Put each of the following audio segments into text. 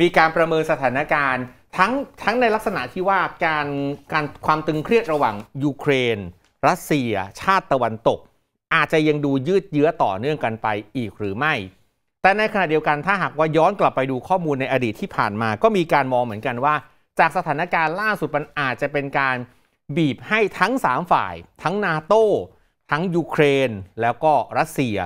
มีการประเมินสถานการณ์ทั้งทั้งในลักษณะที่ว่าการการความตึงเครียดระหว่าง ยูเครน รัสเซีย ชาติตะวันตก อาจจะยังดูยืดเยื้อต่อเนื่องกันไปอีกหรือไม่ แต่ในขณะเดียวกันถ้าหากว่าย้อนกลับไปดูข้อมูลในอดีตที่ผ่านมา ก็มีการมองเหมือนกันว่าจากสถานการณ์ล่าสุดมันอาจจะเป็นการบีบให้ทั้ง3ฝ่ายทั้งนาโตทั้งยูเครนแล้วก็รัสเซีย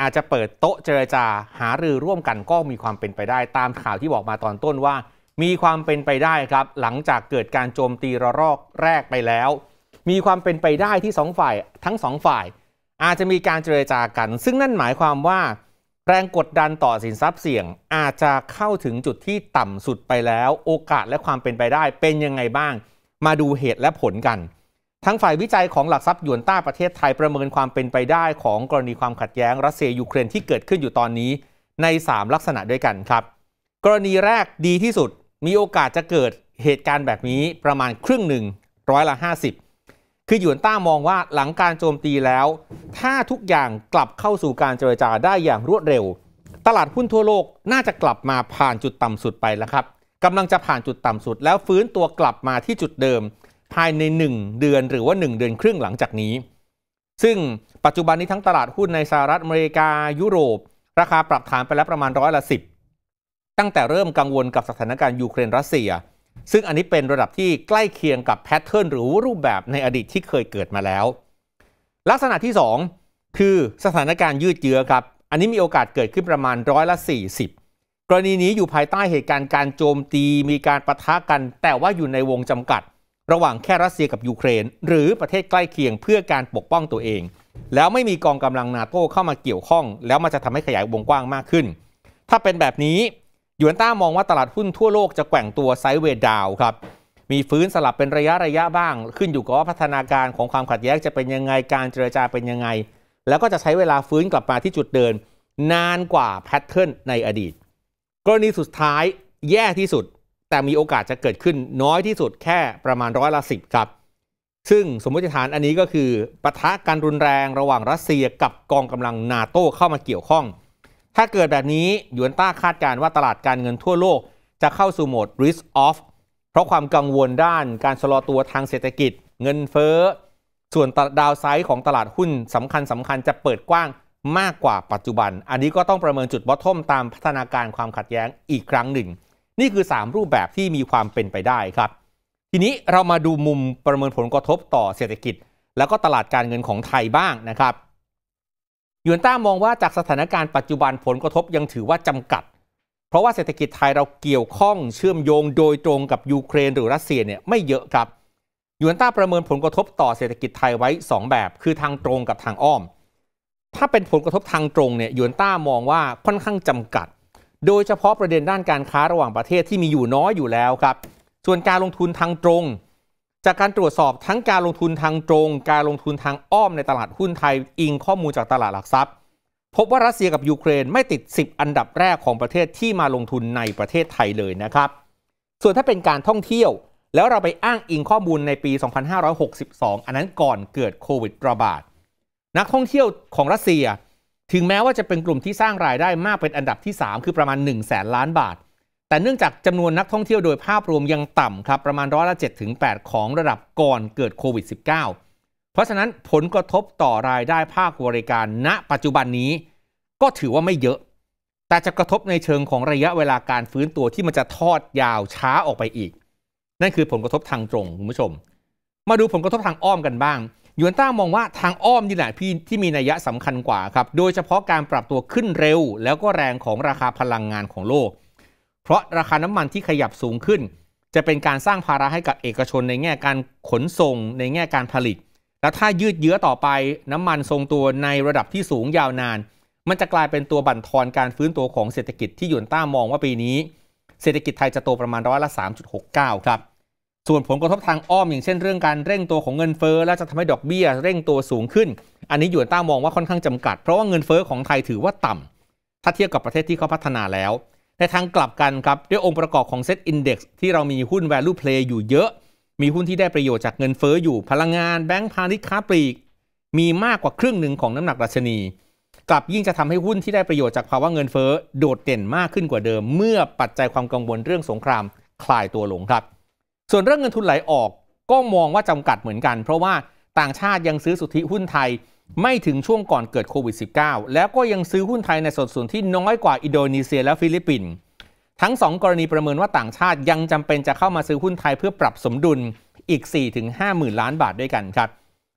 อาจจะเปิดโต๊ะเจรจาหารือร่วมกันก็มีความเป็นไปได้ ตามข่าวที่บอกมาตอนต้นว่า มีความเป็นไปได้ครับ หลังจากเกิดการโจมตีระลอกแรกไปแล้ว มีความเป็นไปได้ที่สองฝ่ายทั้งสองฝ่าย อาจจะมีการเจรจากัน ซึ่งนั่นหมายความว่าแรงกดดันต่อสินทรัพย์เสี่ยงอาจจะเข้าถึงจุดที่ต่ำสุดไปแล้ว โอกาสและความเป็นไปได้เป็นยังไงบ้าง มาดูเหตุและผลกันทางฝ่ายวิจัยของหลักทรัพย์ยวนต้าประเทศไทยประเมินความเป็นไปได้ ของกรณีความขัดแย้งรัสเซียยูเครนที่เกิดขึ้นอยู่ตอนนี้ใน 3 ลักษณะด้วยกันครับ กรณีแรกดีที่สุดมีโอกาสจะเกิดเหตุการณ์แบบนี้ประมาณครึ่งหนึ่งร้อยละ 50 คือยวนต้ามองว่าหลังการโจมตีแล้ว ถ้าทุกอย่างกลับเข้าสู่การเจรจาได้อย่างรวดเร็ว ตลาดหุ้นทั่วโลกน่าจะกลับมาผ่านจุดต่ำสุดไปแล้วครับกำลังจะผ่านจุดต่ำสุด แล้วฟื้นตัวกลับมาที่จุดเดิมภายใน 1 เดือนหรือว่า 1 เดือนครึ่งหลังจากนี้ ซึ่งปัจจุบันนี้ทั้งตลาดหุ้นในสหรัฐอเมริกายุโรป ราคาปรับฐานไปแล้วประมาณร้อยละสิบตั้งแต่เริ่มกังวลกับสถานการณ์ยูเครนรัสเซีย ซึ่งอันนี้เป็นระดับที่ใกล้เคียงกับแพทเทิร์นหรือรูปแบบในอดีตที่เคยเกิดมาแล้ว ลักษณะที่ 2 คือสถานการณ์ยืดเยื้อครับ อันนี้มีโอกาสเกิดขึ้นประมาณร้อยละ40 กรณีนี้อยู่ภายใต้เหตุการณ์การโจมตีมีการประทะกัน แต่ว่าอยู่ในวงจำกัดระหว่างแค่รัสเซียกับยูเครน หรือประเทศใกล้เคียงเพื่อการปกป้องตัวเอง แล้วไม่มีกองกำลังนาโต้เข้ามาเกี่ยวข้อง แล้วมันจะทำให้ขยายวงกว้างมากขึ้น ถ้าเป็นแบบนี้ยูเวนต้ามองว่าตลาดหุ้นทั่วโลกจะแกว่งตัวไซด์เวดดาวครับมีฟื้นสลับเป็นระยะระยะบ้าง ขึ้นอยู่กับว่าพัฒนาการของความขัดแย้งจะเป็นยังไงการเจรจาเป็นยังไงแล้วก็จะใช้เวลาฟื้นกลับมาที่จุดเดินนานกว่าแพทเทิร์นในอดีต กรณีสุดท้ายแย่ที่สุดแต่มีโอกาสจะเกิดขึ้นน้อยที่สุดแค่ประมาณร้อยละสิบครับ ซึ่งสมมติฐานอันนี้ก็คือปะทะการรุนแรงระหว่างรัสเซียกับกองกำลังนาโต้เข้ามาเกี่ยวข้อง ถ้าเกิดแบบนี้ยวนต้าคาดการว่าตลาดการเงินทั่วโลกจะเข้าสู่โหมด risk off เพราะความกังวลด้านการชะลอตัวทางเศรษฐกิจเงินเฟ้อ ส่วนดาวไซด์ของตลาดหุ้นสำคัญสาคัญจะเปิดกว้างมากกว่าปัจจุบัน อันนี้ก็ต้องประเมินจุดบอททอมตามพัฒนาการความขัดแย้งอีกครั้งหนึ่งนี่คือ 3 รูปแบบที่มีความเป็นไปได้ครับ ทีนี้เรามาดูมุมประเมินผลกระทบต่อเศรษฐกิจ แล้วก็ตลาดการเงินของไทยบ้างนะครับยวนต้ามองว่าจากสถานการณ์ปัจจุบันผลกระทบยังถือว่าจำกัด เพราะว่าเศรษฐกิจไทยเราเกี่ยวข้องเชื่อมโยงโดยตรงกับยูเครน หรือรัสเซียเนี่ยไม่เยอะครับยวนต้าประเมินผลกระทบต่อเศรษฐกิจไทยไว้ 2 แบบ คือทางตรงกับทางอ้อม ถ้าเป็นผลกระทบทางตรงเนี่ยยวนต้ามองว่าค่อนข้างจำกัดโดยเฉพาะประเด็นด้านการค้าระหว่างประเทศที่มีอยู่น้อยอยู่แล้วครับ ส่วนการลงทุนทางตรง จากการตรวจสอบทั้งการลงทุนทางตรง การลงทุนทางอ้อมในตลาดหุ้นไทย อิงข้อมูลจากตลาดหลักทรัพย์ พบว่ารัสเซียกับยูเครนไม่ติด10 อันดับแรกของประเทศที่มาลงทุนในประเทศไทยเลยนะครับ ส่วนถ้าเป็นการท่องเที่ยว แล้วเราไปอ้างอิงข้อมูลในปี 2562อันนั้นก่อนเกิดโควิดระบาดนักท่องเที่ยวของรัสเซียถึงแม้ว่าจะเป็นกลุ่มที่สร้างรายได้มากเป็นอันดับที่ 3 คือประมาณ 1 0 0 0 0แสนล้านบาท แต่เนื่องจากจำนวนนักท่องเที่ยวโดยภาพรวมยังต่ำครับประมาณร้อยละ7ถึง8ของระดับก่อนเกิดโควิด -19 เพราะฉะนั้นผลกระทบต่อรายได้ภาคบริการณปัจจุบันนี้ก็ถือว่าไม่เยอะ แต่จะกระทบในเชิงของระยะเวลาการฟื้นตัวที่มันจะทอดยาวช้าออกไปอีกนั่นคือผลกระทบทางตรงคุณผู้ชม มาดูผลกระทบทางอ้อมกันบ้างยวนต้ามองว่าทางอ้อมนี่แหละพี่ที่มีนัยยะสำคัญกว่าครับ โดยเฉพาะการปรับตัวขึ้นเร็วแล้วก็แรงของราคาพลังงานของโลก เพราะราคาน้ำมันที่ขยับสูงขึ้น จะเป็นการสร้างภาระให้กับเอกชนในแง่การขนส่งในแง่การผลิต แล้วถ้ายืดเยื้อต่อไปน้ำมันทรงตัวในระดับที่สูงยาวนาน มันจะกลายเป็นตัวบั่นทอนการฟื้นตัวของเศรษฐกิจที่ยวนต้ามองว่าปีนี้ เศรษฐกิจไทยจะโตประมาณร้อยละ3.69ครับส่วนผลกระทบทางอ้อมอย่างเช่นเรื่องการเร่งตัวของเงินเฟ้อและจะทำให้ดอกเบี้ยเร่งตัวสูงขึ้น อันนี้อยู่ต้ามองว่าค่อนข้างจำกัดเพราะว่าเงินเฟ้อของไทยถือว่าต่ำ ถ้าเทียบกับประเทศที่เขาพัฒนาแล้วในทางกลับกันครับด้วยองค์ประกอบของเซ็ตอินดี x ที่เรามีหุ้น value play อยู่เยอะ มีหุ้นที่ได้ประโยชน์จากเงินเฟ้ออยู่พลังงานแบงก์พาณิชย์ค้าปลีกมีมากกว่าครึ่งหนึ่งของน้ำหนักรัชนี กลับยิ่งจะทำให้หุ้นที่ได้ประโยชน์จากภาวะเงินเฟ้อโดดเด่นมากขึ้นกว่าเดิม เมื่อปัจจัยความกังวลเรื่องสงคราม คลายตัวลงครับส่วนเรื่องเงินทุนไหลออกก็มองว่าจำกัดเหมือนกัน เพราะว่าต่างชาติยังซื้อสุทธิหุ้นไทยไม่ถึงช่วงก่อนเกิดโควิด -19 แล้วก็ยังซื้อหุ้นไทยในสัดส่วนที่น้อยกว่าอินโดนีเซียและฟิลิปปินส์ทั้ง 2 กรณีประเมินว่าต่างชาติยังจำเป็นจะเข้ามาซื้อหุ้นไทยเพื่อปรับสมดุลอีก4งห้าหมื่นล้านบาทด้วยกันครับ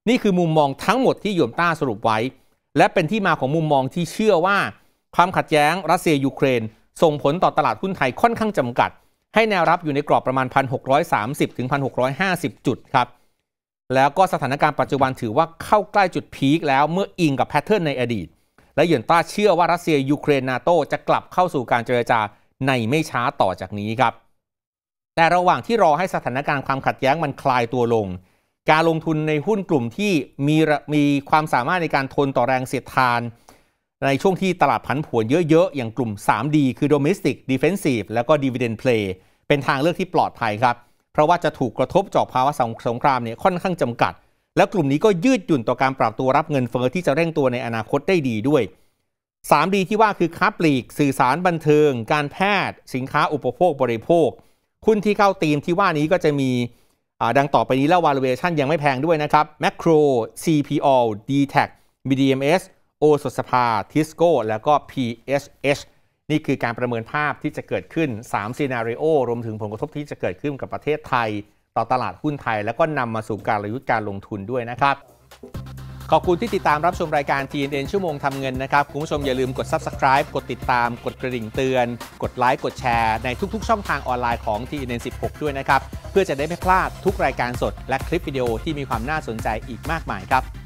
นี่คือมุมมองทั้งหมดที่โยมต้าสรุปไว้ และเป็นที่มาของมุมมองที่เชื่อว่า ความขัดแย้งรัสเซียยูเครน ส่งผลต่อตลาดหุ้นไทยค่อนข้างจำกัดให้แนวรับอยู่ในกรอบประมาณ 1,630ถึง1,650 จุดครับแล้วก็สถานการณ์ปัจจุบันถือว่าเข้าใกล้จุดพีคแล้วเมื่ออิงกับแพทเทิร์นในอดีต และเหยื่อนต้าเชื่อว่ารัสเซียยูเครนนาโตจะกลับเข้าสู่การเจรจาในไม่ช้าต่อจากนี้ครับแต่ระหว่างที่รอให้สถานการณ์ความขัดแย้งมันคลายตัวลง การลงทุนในหุ้นกลุ่มที่มีมีความสามารถในการทนต่อแรงเสียดทานในช่วงที่ตลาดผันผวนเยอะ ๆ อย่างกลุ่ม 3D คือ domestic defensive แล้วก็ dividend play เป็นทางเลือกที่ปลอดภัยครับ เพราะว่าจะถูกกระทบจากภาวะสงครามเนี่ยค่อนข้างจำกัด และกลุ่มนี้ก็ยืดหยุ่นต่อการปรับตัวรับเงินเฟอ้อที่จะเร่งตัวในอนาคตได้ดีด้วย 3D ที่ว่าคือค้าปลีก สื่อสารบันเทิง การแพทย์ สินค้า อุปโภคบริโภคคุณที่เข้าตีมที่ว่านี้ก็จะมีดังต่อไปนี้แล้ววาลูเอชันยังไม่แพงด้วยนะครับแมคโคร CPO d t a c BDMs โอสสภาทิสโก้แล้วก็ p s h นี่คือการประเมินภาพที่จะเกิดขึ้น 3ซีนารีโอรวมถึงผลกระทบที่จะเกิดขึ้นกับประเทศไทย ต่อตลาดหุ้นไทย แล้วก็นำมาสู่การระยุทธ์การลงทุนด้วยนะครับ ขอบคุณที่ติดตามรับชมรายการ TNN ชั่วโมงทำเงินนะครับ คุณผู้ชมอย่าลืมกด Subscribe กดติดตาม กดกระดิ่งเตือน กดไลค์กดแชร์ในทุก ๆ ช่องทางออนไลน์ของ TNN 16ด้วยนะครับเพื่อจะได้ไม่พลาดทุกรายการสด และคลิปวิดีโอที่มีความน่าสนใจอีกมากมายครับ